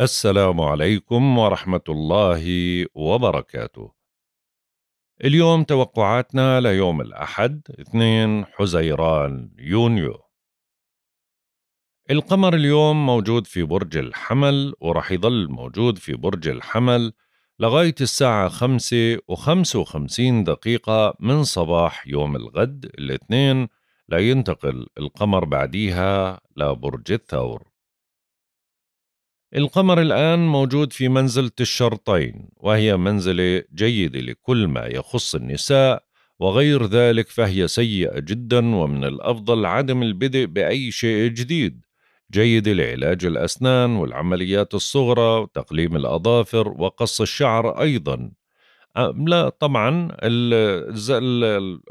السلام عليكم ورحمة الله وبركاته. اليوم توقعاتنا ليوم الأحد 2 حزيران يونيو. القمر اليوم موجود في برج الحمل ورح يضل موجود في برج الحمل لغاية الساعة 5 و55 دقيقة من صباح يوم الغد الاثنين لينتقل القمر بعديها لبرج الثور القمر الآن موجود في منزلة الشرطين وهي منزلة جيدة لكل ما يخص النساء وغير ذلك فهي سيئة جدا ومن الأفضل عدم البدء بأي شيء جديد جيدة لعلاج الأسنان والعمليات الصغرى وتقليم الأظافر وقص الشعر أيضا لا طبعا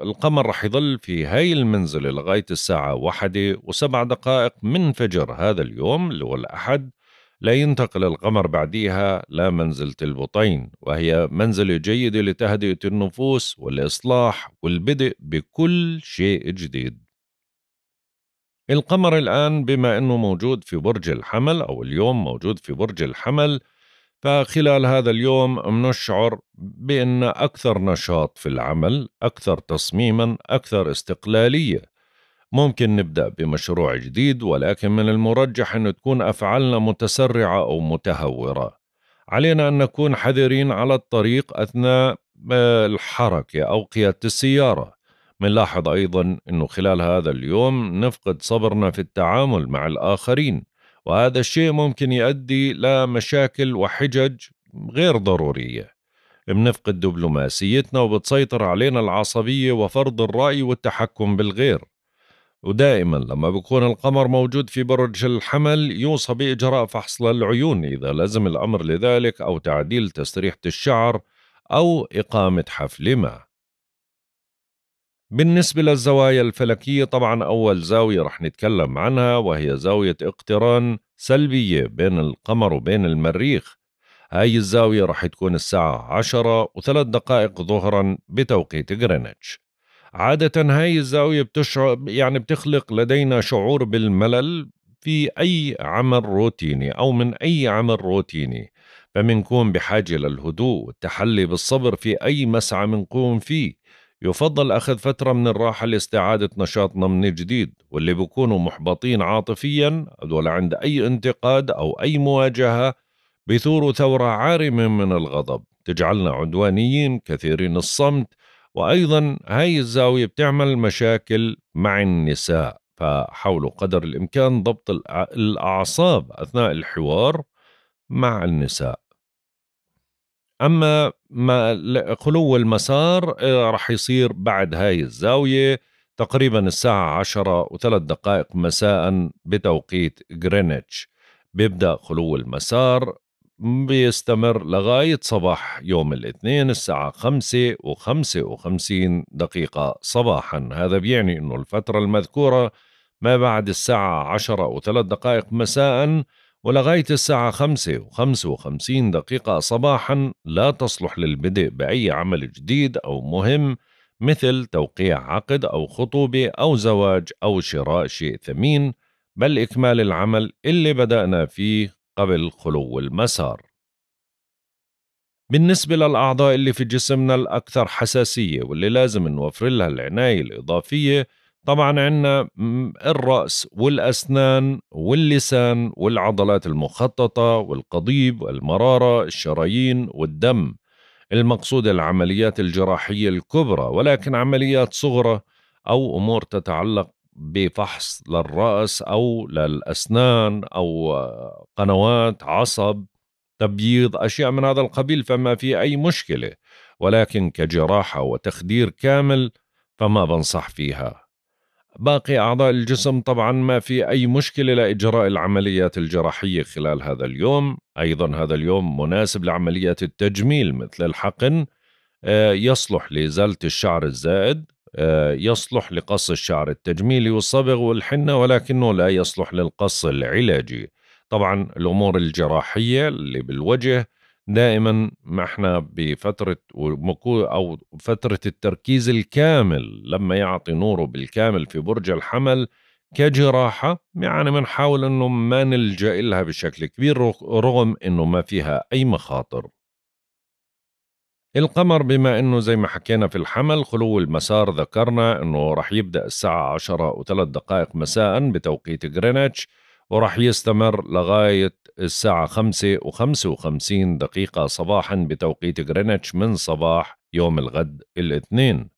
القمر رح يظل في هاي المنزلة لغاية الساعة واحدة وسبع دقائق من فجر هذا اليوم اللي هو الأحد لا ينتقل القمر بعديها لا منزلة البطين وهي منزلة جيدة لتهدئة النفوس والإصلاح والبدء بكل شيء جديد القمر الآن بما أنه موجود في برج الحمل أو اليوم موجود في برج الحمل فخلال هذا اليوم بنشعر بأن أكثر نشاط في العمل أكثر تصميما أكثر استقلالية ممكن نبدأ بمشروع جديد ولكن من المرجح أن تكون أفعالنا متسرعة أو متهورة علينا أن نكون حذرين على الطريق أثناء آه، الحركة أو قيادة السيارة منلاحظ أيضا أنه خلال هذا اليوم نفقد صبرنا في التعامل مع الآخرين وهذا الشيء ممكن يؤدي لمشاكل وحجج غير ضرورية بنفقد دبلوماسيتنا وبتسيطر علينا العصبية وفرض الرأي والتحكم بالغير ودائما لما بيكون القمر موجود في برج الحمل يوصى بإجراء فحص للعيون إذا لزم الأمر لذلك أو تعديل تسريحة الشعر أو إقامة حفل ما بالنسبة للزوايا الفلكية طبعا أول زاوية رح نتكلم عنها وهي زاوية اقتران سلبية بين القمر وبين المريخ هاي الزاوية رح تكون الساعة 10 وثلاث دقائق ظهرا بتوقيت غرينتش عادة هاي الزاوية بتشعر يعني بتخلق لدينا شعور بالملل في أي عمل روتيني أو من أي عمل روتيني فمنكون بحاجة للهدوء والتحلي بالصبر في أي مسعى منقوم فيه يفضل أخذ فترة من الراحة لاستعادة نشاطنا من جديد واللي بيكونوا محبطين عاطفيا هذول عند أي انتقاد أو أي مواجهة بيثوروا ثورة عارمة من الغضب تجعلنا عدوانيين كثيرين الصمت وأيضا هاي الزاوية بتعمل مشاكل مع النساء فحاولوا قدر الإمكان ضبط الأعصاب أثناء الحوار مع النساء أما ما خلو المسار آه، رح يصير بعد هاي الزاوية تقريبا الساعة عشرة وثلاث دقائق مساء بتوقيت غرينتش بيبدأ خلو المسار بيستمر لغاية صباح يوم الاثنين الساعة خمسة وخمسة وخمسين دقيقة صباحا هذا بيعني أنه الفترة المذكورة ما بعد الساعة عشرة وثلاث دقائق مساء ولغاية الساعة خمسة وخمسة وخمسين دقيقة صباحا لا تصلح للبدء بأي عمل جديد أو مهم مثل توقيع عقد أو خطوبة أو زواج أو شراء شيء ثمين بل إكمال العمل اللي بدأنا فيه قبل خلو المسار بالنسبة للأعضاء اللي في جسمنا الأكثر حساسية واللي لازم نوفر لها العناية الإضافية طبعا عندنا الرأس والأسنان واللسان والعضلات المخططة والقضيب والمرارة الشرايين والدم المقصود العمليات الجراحية الكبرى ولكن عمليات صغرى أو أمور تتعلق بفحص للرأس أو للأسنان أو قنوات عصب تبييض أشياء من هذا القبيل فما في أي مشكلة ولكن كجراحة وتخدير كامل فما بنصح فيها باقي أعضاء الجسم طبعا ما في أي مشكلة لإجراء العمليات الجراحية خلال هذا اليوم أيضا هذا اليوم مناسب لعمليات التجميل مثل الحقن آه، يصلح لإزالة الشعر الزائد آه، يصلح لقص الشعر التجميلي والصبغ والحنة ولكنه لا يصلح للقص العلاجي طبعا الأمور الجراحية اللي بالوجه دائما ما احنا بفترة أو فترة التركيز الكامل لما يعطي نوره بالكامل في برج الحمل كجراحة يعني بنحاول انه ما نلجأ لها بشكل كبير رغم انه ما فيها اي مخاطر القمر بما انه زي ما حكينا في الحمل خلو المسار ذكرنا انه رح يبدا الساعه 10 و3 دقائق مساء بتوقيت غرينتش ورح يستمر لغايه الساعه 5 و55 دقيقه صباحا بتوقيت غرينتش من صباح يوم الغد الاثنين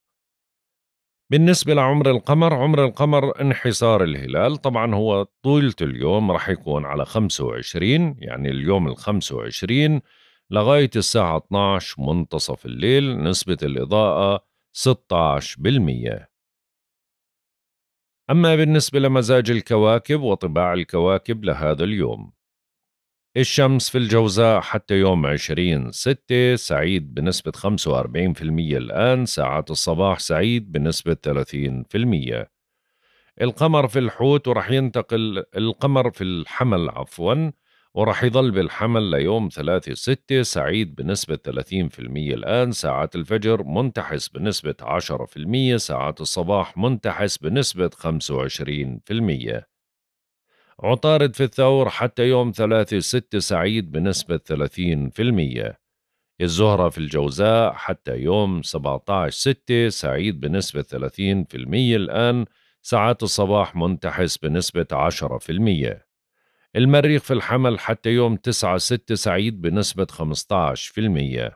بالنسبة لعمر القمر عمر القمر انحسار الهلال طبعا هو طولة اليوم رح يكون على 25 يعني اليوم ال 25 لغاية الساعة 12 منتصف الليل نسبة الإضاءة 16% أما بالنسبة لمزاج الكواكب وطباع الكواكب لهذا اليوم الشمس في الجوزاء حتى يوم 20 6 سعيد بنسبة 45% الآن ساعات الصباح سعيد بنسبة 30% القمر في الحوت ورح ينتقل القمر في الحمل عفوا وراح يظل بالحمل ليوم 3 6 سعيد بنسبة 30% الآن ساعات الفجر منتحس بنسبة 10% ساعات الصباح منتحس بنسبة 25% عطارد في الثور حتى يوم 3 6 سعيد بنسبة 30% الزهرة في الجوزاء حتى يوم 17 6 سعيد بنسبة 30% الآن ساعات الصباح منتحس بنسبة 10% المريخ في الحمل حتى يوم 9 6 سعيد بنسبة 15%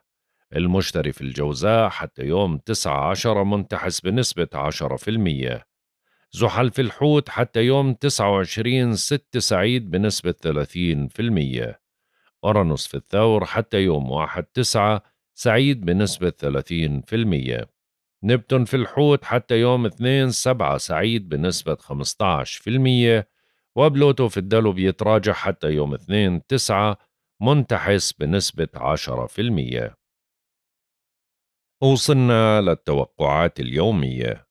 المشتري في الجوزاء حتى يوم 9 10 منتحس بنسبة 10% زحل في الحوت حتى يوم 29 6 سعيد بنسبة 30% أورانوس في الثور حتى يوم 1 9 سعيد بنسبة 30% نبتون في الحوت حتى يوم 2 7 سعيد بنسبة 15% وبلوتو في الدلو بيتراجع حتى يوم 2 9 منتحس بنسبة 10% وصلنا للتوقعات اليومية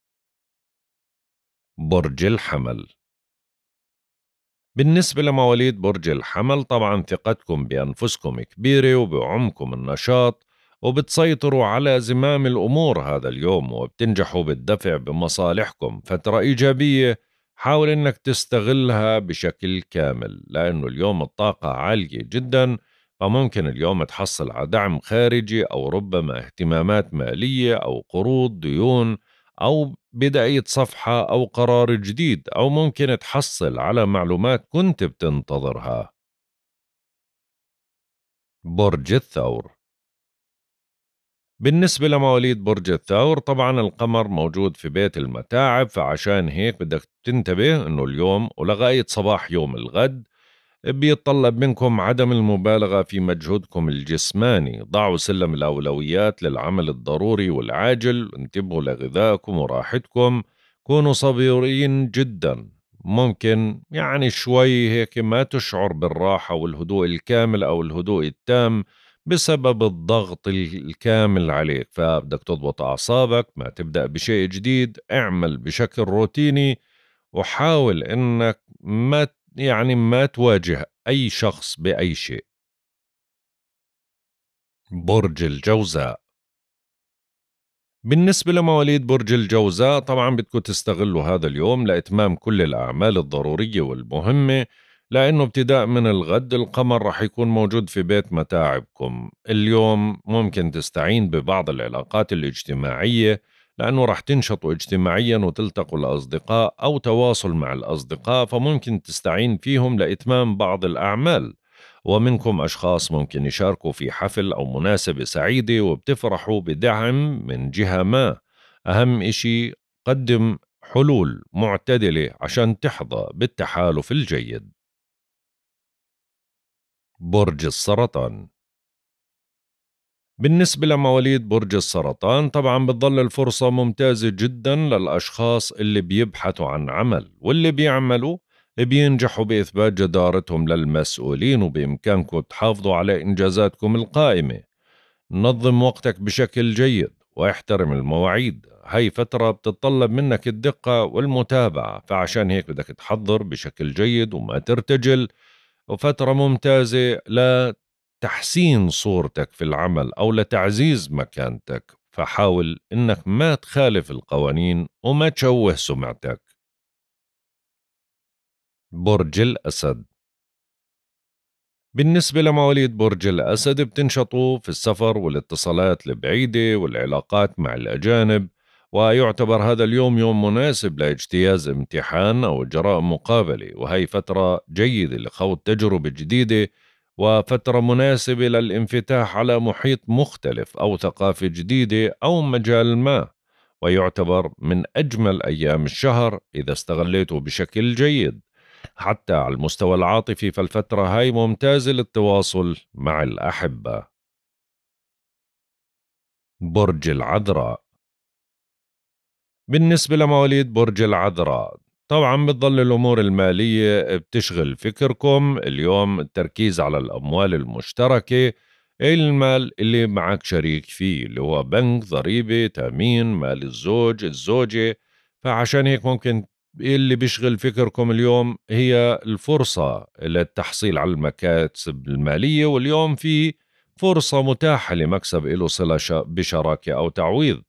برج الحمل بالنسبة لمواليد برج الحمل طبعا ثقتكم بأنفسكم كبيرة وبعمكم النشاط وبتسيطروا على زمام الأمور هذا اليوم وبتنجحوا بالدفع بمصالحكم فترة إيجابية حاول انك تستغلها بشكل كامل لانه اليوم الطاقة عالية جدا فممكن اليوم تحصل على دعم خارجي او ربما اهتمامات مالية او قروض ديون او بداية صفحة او قرار جديد او ممكن تحصل على معلومات كنت بتنتظرها برج الثور بالنسبة لمواليد برج الثور طبعا القمر موجود في بيت المتاعب فعشان هيك بدك تنتبه انه اليوم ولغاية صباح يوم الغد بيتطلب منكم عدم المبالغة في مجهودكم الجسماني ضعوا سلم الأولويات للعمل الضروري والعاجل انتبهوا لغذائكم وراحتكم كونوا صبورين جدا ممكن يعني شوي هيك ما تشعر بالراحة والهدوء الكامل أو الهدوء التام بسبب الضغط الكامل عليك فبدك تضبط أعصابك ما تبدأ بشيء جديد اعمل بشكل روتيني وحاول أنك ما يعني ما تواجه أي شخص بأي شيء برج الجوزاء بالنسبة لمواليد برج الجوزاء طبعا بدكم تستغلوا هذا اليوم لإتمام كل الأعمال الضرورية والمهمة لأنه ابتداء من الغد القمر رح يكون موجود في بيت متاعبكم اليوم ممكن تستعين ببعض العلاقات الاجتماعية لأنه رح تنشطوا اجتماعيا وتلتقوا الأصدقاء أو تواصل مع الأصدقاء فممكن تستعين فيهم لإتمام بعض الأعمال ومنكم أشخاص ممكن يشاركوا في حفل أو مناسبة سعيدة وبتفرحوا بدعم من جهة ما أهم إشي قدم حلول معتدلة عشان تحظى بالتحالف الجيد برج السرطان بالنسبة لمواليد برج السرطان طبعا بتضل الفرصة ممتازة جدا للأشخاص اللي بيبحثوا عن عمل واللي بيعملوا بينجحوا بإثبات جدارتهم للمسؤولين وبإمكانكم تحافظوا على إنجازاتكم القائمة نظم وقتك بشكل جيد واحترم المواعيد هاي فترة بتتطلب منك الدقة والمتابعة فعشان هيك بدك تحضر بشكل جيد وما ترتجل وفترة ممتازة لتحسين صورتك في العمل أو لتعزيز مكانتك فحاول إنك ما تخالف القوانين وما تشوه سمعتك برج الأسد بالنسبة لمواليد برج الأسد بتنشطوا في السفر والاتصالات البعيدة والعلاقات مع الأجانب ويعتبر هذا اليوم يوم مناسب لاجتياز امتحان أو إجراء مقابلة وهي فترة جيدة لخوض تجربة جديدة وفترة مناسبة للانفتاح على محيط مختلف أو ثقافة جديدة أو مجال ما ويعتبر من أجمل أيام الشهر إذا استغليته بشكل جيد حتى على المستوى العاطفي فالفترة هاي ممتازة للتواصل مع الأحبة برج العذراء بالنسبة لمواليد برج العذراء طبعا بتضل الأمور المالية بتشغل فكركم اليوم التركيز على الأموال المشتركة المال اللي معك شريك فيه اللي هو بنك ضريبة تأمين مال الزوج الزوجة فعشان هيك ممكن اللي بيشغل فكركم اليوم هي الفرصة للتحصيل على المكاسب المالية واليوم في فرصة متاحة لمكسب له صلة بشراكة أو تعويض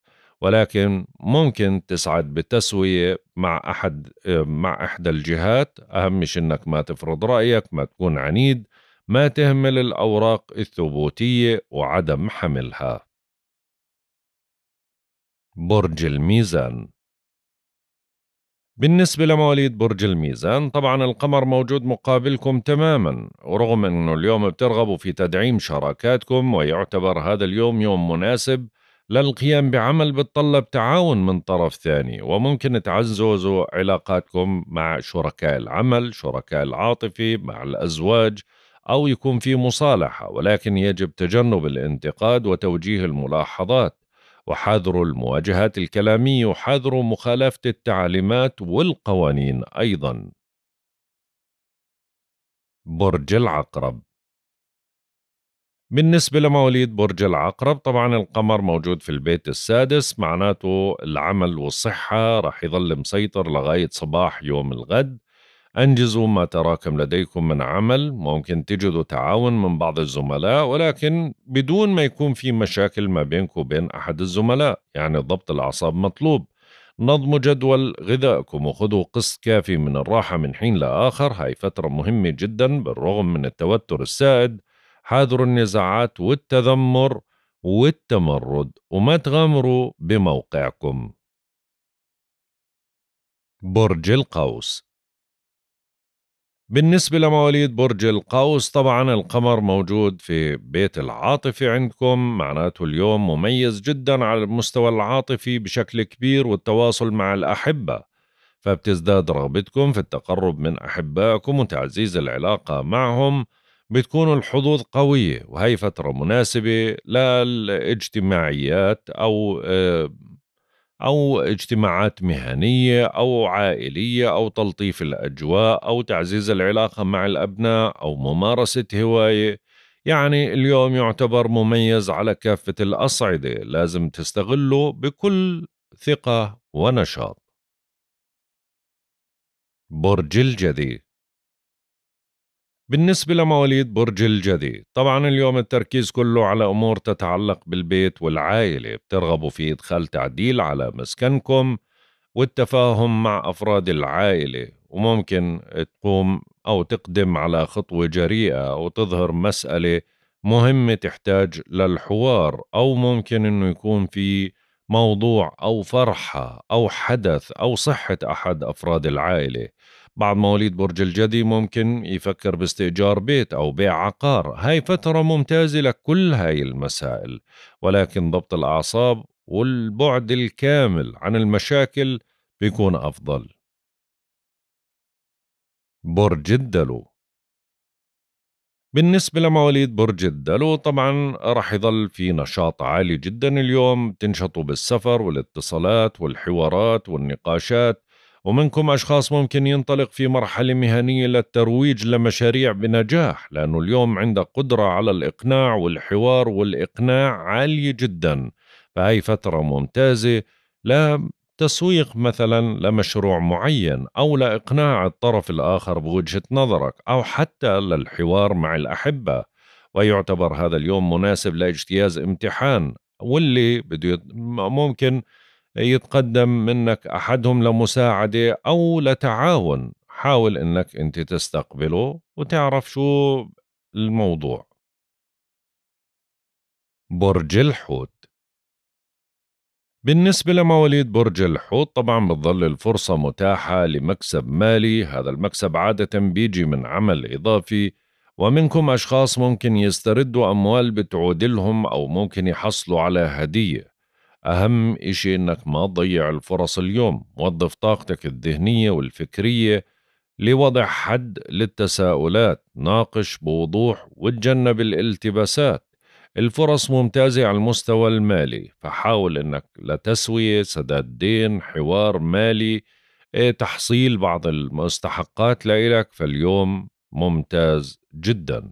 ولكن ممكن تسعد بتسوية مع أحد مع إحدى الجهات أهم شيء إنك ما تفرض رأيك ما تكون عنيد ما تهمل الأوراق الثبوتية وعدم حملها برج الميزان بالنسبة لمواليد برج الميزان طبعا القمر موجود مقابلكم تماما ورغم أنه اليوم بترغبوا في تدعيم شراكاتكم ويعتبر هذا اليوم يوم مناسب للقيام بعمل بتطلب تعاون من طرف ثاني وممكن تعززوا علاقاتكم مع شركاء العمل شركاء العاطفي مع الأزواج أو يكون في مصالحة ولكن يجب تجنب الانتقاد وتوجيه الملاحظات وحذروا المواجهات الكلامية وحذروا مخالفة التعليمات والقوانين أيضا برج العقرب بالنسبة لمواليد برج العقرب طبعا القمر موجود في البيت السادس معناته العمل والصحة رح يظل مسيطر لغاية صباح يوم الغد أنجزوا ما تراكم لديكم من عمل ممكن تجدوا تعاون من بعض الزملاء ولكن بدون ما يكون في مشاكل ما بينكم وبين أحد الزملاء يعني ضبط الأعصاب مطلوب نظموا جدول غذائكم وخذوا قسط كافي من الراحة من حين لآخر هاي فترة مهمة جدا بالرغم من التوتر السائد حاذروا النزاعات والتذمر والتمرد وما تغامروا بموقعكم برج القوس بالنسبة لمواليد برج القوس طبعا القمر موجود في بيت العاطفة عندكم معناته اليوم مميز جدا على المستوى العاطفي بشكل كبير والتواصل مع الأحبة فبتزداد رغبتكم في التقرب من أحبائكم وتعزيز العلاقة معهم بتكون الحظوظ قوية وهي فترة مناسبة للاجتماعيات أو آه، أو اجتماعات مهنية أو عائلية أو تلطيف الأجواء أو تعزيز العلاقة مع الأبناء أو ممارسة هواية يعني اليوم يعتبر مميز على كافة الأصعدة لازم تستغله بكل ثقة ونشاط برج الجدي بالنسبة لمواليد برج الجدي طبعا اليوم التركيز كله على أمور تتعلق بالبيت والعائلة بترغبوا في إدخال تعديل على مسكنكم والتفاهم مع أفراد العائلة وممكن تقوم أو تقدم على خطوة جريئة وتظهر مسألة مهمة تحتاج للحوار أو ممكن أنه يكون في موضوع أو فرحة أو حدث أو صحة أحد أفراد العائلة بعض مواليد برج الجدي ممكن يفكر باستئجار بيت أو بيع عقار هاي فترة ممتازة لكل هاي المسائل ولكن ضبط الأعصاب والبعد الكامل عن المشاكل بيكون أفضل برج الدلو بالنسبة لمواليد برج الدلو طبعا رح يظل في نشاط عالي جدا اليوم تنشطوا بالسفر والاتصالات والحوارات والنقاشات ومنكم أشخاص ممكن ينطلق في مرحلة مهنية للترويج لمشاريع بنجاح لأنه اليوم عندك قدرة على الإقناع والحوار والإقناع عالية جدا فهي فترة ممتازة لتسويق مثلا لمشروع معين أو لإقناع الطرف الآخر بوجهة نظرك أو حتى للحوار مع الأحبة ويعتبر هذا اليوم مناسب لاجتياز امتحان واللي بده ممكن يتقدم منك أحدهم لمساعدة أو لتعاون حاول أنك أنت تستقبله وتعرف شو الموضوع برج الحوت بالنسبة لمواليد برج الحوت طبعا بتظل الفرصة متاحة لمكسب مالي هذا المكسب عادة بيجي من عمل إضافي ومنكم أشخاص ممكن يستردوا أموال بتعود لهم أو ممكن يحصلوا على هدية أهم إشي إنك ما تضيع الفرص اليوم وظف طاقتك الذهنية والفكرية لوضع حد للتساؤلات ناقش بوضوح وتجنب الالتباسات الفرص ممتازة على المستوى المالي فحاول أنك لتسوية سداد دين حوار مالي إيه، تحصيل بعض المستحقات لإلك فاليوم ممتاز جداً